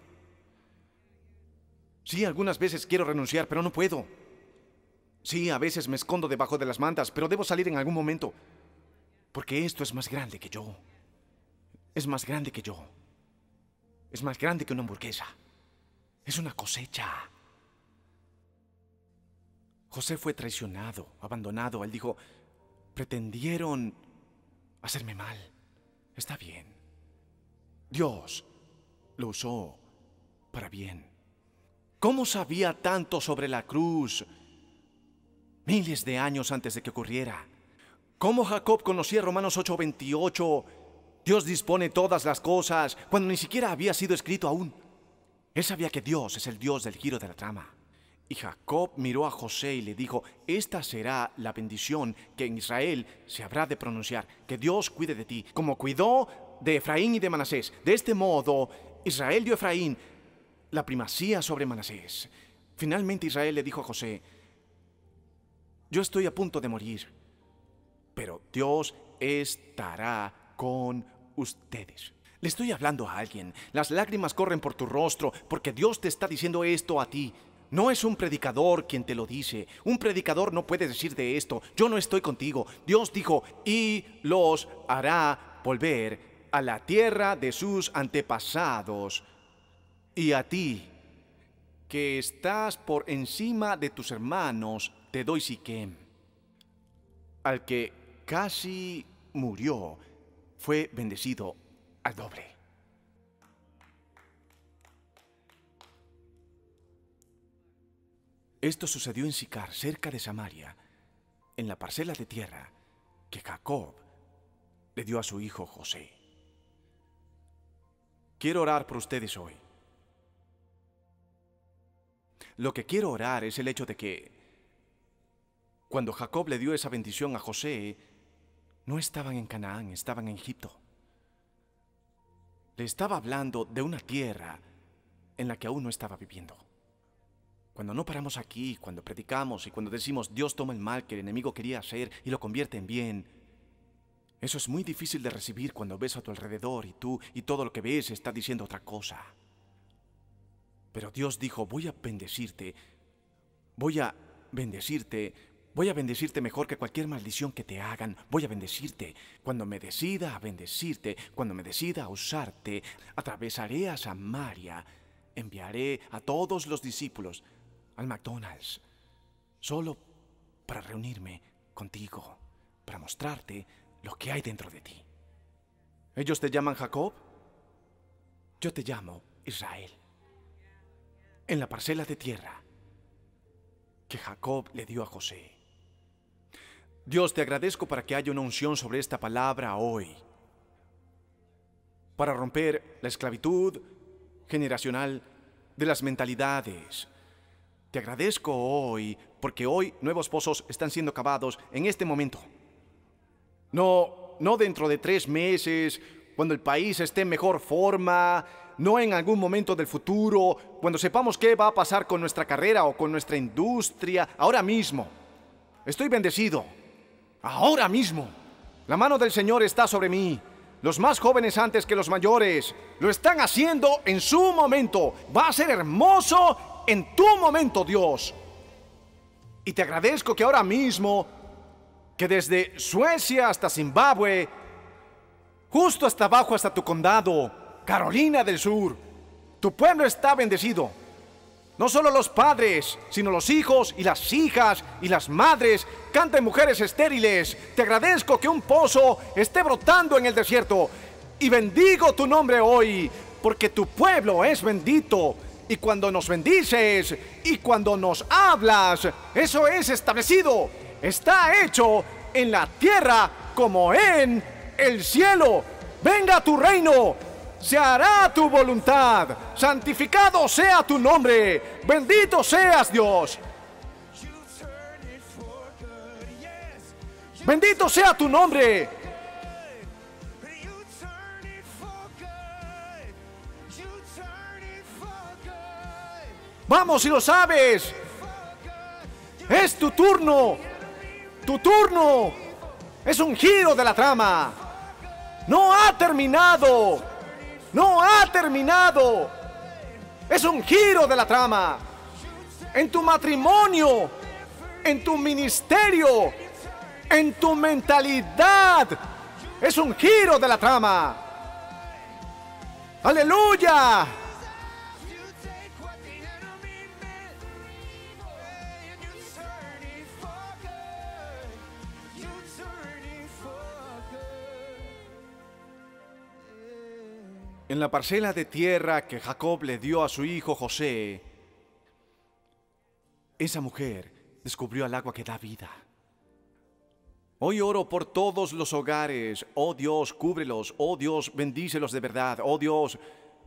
Sí, algunas veces quiero renunciar, pero no puedo. Sí, a veces me escondo debajo de las mantas, pero debo salir en algún momento. Porque esto es más grande que yo. Es más grande que yo. Es más grande que una hamburguesa. Es una cosecha. José fue traicionado, abandonado. Él dijo, pretendieron hacerme mal. Está bien. Dios lo usó para bien. ¿Cómo sabía tanto sobre la cruz? miles de años antes de que ocurriera. Como Jacob conocía Romanos 8:28? Dios dispone todas las cosas cuando ni siquiera había sido escrito aún. Él sabía que Dios es el Dios del giro de la trama. Y Jacob miró a José y le dijo, esta será la bendición que en Israel se habrá de pronunciar, que Dios cuide de ti, como cuidó de Efraín y de Manasés. De este modo, Israel dio a Efraín la primacía sobre Manasés. Finalmente Israel le dijo a José, yo estoy a punto de morir, pero Dios estará con ustedes. Le estoy hablando a alguien. Las lágrimas corren por tu rostro porque Dios te está diciendo esto a ti. No es un predicador quien te lo dice. Un predicador no puede decir de esto, yo no estoy contigo. Dios dijo, y los hará volver a la tierra de sus antepasados. Y a ti, que estás por encima de tus hermanos, te doy Siquem. Al que casi murió, fue bendecido al doble. Esto sucedió en Sicar, cerca de Samaria, en la parcela de tierra que Jacob le dio a su hijo José. Quiero orar por ustedes hoy. Lo que quiero orar es el hecho de que cuando Jacob le dio esa bendición a José, no estaban en Canaán, estaban en Egipto. Le estaba hablando de una tierra en la que aún no estaba viviendo. Cuando no paramos aquí, cuando predicamos y cuando decimos Dios toma el mal que el enemigo quería hacer y lo convierte en bien, eso es muy difícil de recibir cuando ves a tu alrededor y tú y todo lo que ves está diciendo otra cosa. Pero Dios dijo, voy a bendecirte, voy a bendecirte Voy a bendecirte mejor que cualquier maldición que te hagan. Voy a bendecirte. Cuando me decida a bendecirte, cuando me decida a usarte, atravesaré a Samaria. Enviaré a todos los discípulos al McDonald's. Solo para reunirme contigo, para mostrarte lo que hay dentro de ti. ¿Ellos te llaman Jacob? Yo te llamo Israel. En la parcela de tierra que Jacob le dio a José. Dios, te agradezco para que haya una unción sobre esta palabra hoy, para romper la esclavitud generacional de las mentalidades. Te agradezco hoy, porque hoy nuevos pozos están siendo cavados en este momento. No, no dentro de tres meses, cuando el país esté en mejor forma, no en algún momento del futuro, cuando sepamos qué va a pasar con nuestra carrera o con nuestra industria, ahora mismo. Estoy bendecido ahora mismo. La mano del Señor está sobre mí. Los más jóvenes antes que los mayores lo están haciendo en su momento. Va a ser hermoso en tu momento, Dios. Y te agradezco que ahora mismo, que desde Suecia hasta Zimbabue, justo hasta abajo, hasta tu condado, Carolina del Sur, tu pueblo está bendecido. No solo los padres, sino los hijos y las hijas y las madres canten mujeres estériles. Te agradezco que un pozo esté brotando en el desierto. Y bendigo tu nombre hoy, porque tu pueblo es bendito. Y cuando nos bendices y cuando nos hablas, eso es establecido. Está hecho en la tierra como en el cielo. Venga tu reino se hará tu voluntad, santificado sea tu nombre, bendito seas Dios. Bendito sea tu nombre. Vamos si lo sabes. Es tu turno. Tu turno. Es un giro de la trama. No ha terminado no ha terminado. Es un giro de la trama. En tu matrimonio, en tu ministerio, en tu mentalidad. Es un giro de la trama. Aleluya. En la parcela de tierra que Jacob le dio a su hijo José, esa mujer descubrió el agua que da vida. Hoy oro por todos los hogares. Oh Dios, cúbrelos. Oh Dios, bendícelos de verdad. Oh Dios,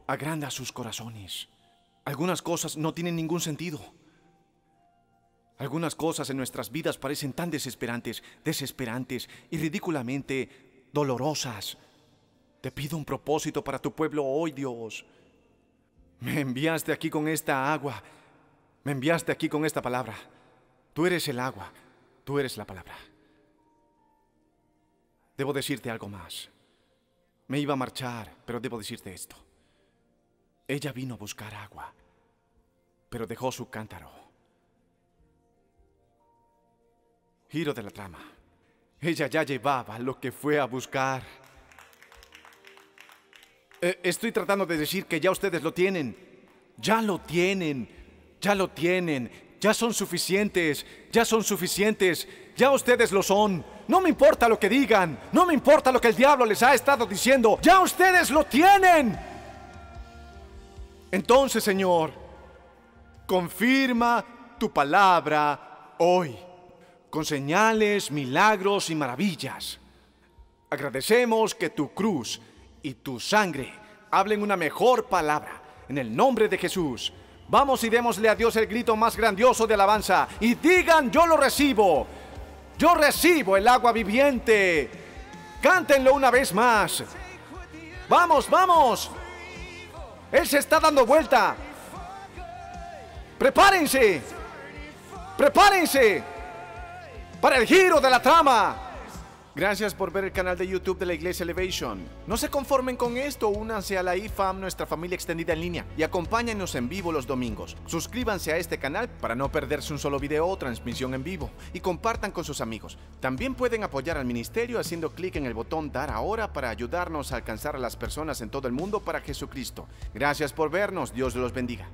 agranda sus corazones. Algunas cosas no tienen ningún sentido. Algunas cosas en nuestras vidas parecen tan desesperantes, desesperantes y ridículamente dolorosas. Te pido un propósito para tu pueblo hoy, Dios. Me enviaste aquí con esta agua. Me enviaste aquí con esta palabra. Tú eres el agua. Tú eres la palabra. Debo decirte algo más. Me iba a marchar, pero debo decirte esto. Ella vino a buscar agua, pero dejó su cántaro. Giro de la trama. Ella ya llevaba lo que fue a buscar. Eh, estoy tratando de decir que ya ustedes lo tienen. Ya lo tienen. Ya lo tienen. Ya son suficientes. Ya son suficientes. Ya ustedes lo son. No me importa lo que digan. No me importa lo que el diablo les ha estado diciendo. Ya ustedes lo tienen. Entonces, Señor, confirma tu palabra hoy con señales, milagros y maravillas. Agradecemos que tu cruz y tu sangre hablen una mejor palabra. En el nombre de Jesús, vamos y démosle a Dios el grito más grandioso de alabanza y digan, yo lo recibo, yo recibo el agua viviente. Cántenlo una vez más. Vamos, vamos. Él se está dando vuelta. Prepárense. Prepárense para el giro de la trama. Gracias por ver el canal de YouTube de la Iglesia Elevation. No se conformen con esto, únanse a la IFAM, nuestra familia extendida en línea, y acompáñanos en vivo los domingos. Suscríbanse a este canal para no perderse un solo video o transmisión en vivo, y compartan con sus amigos. También pueden apoyar al ministerio haciendo clic en el botón Dar ahora para ayudarnos a alcanzar a las personas en todo el mundo para Jesucristo. Gracias por vernos, Dios los bendiga.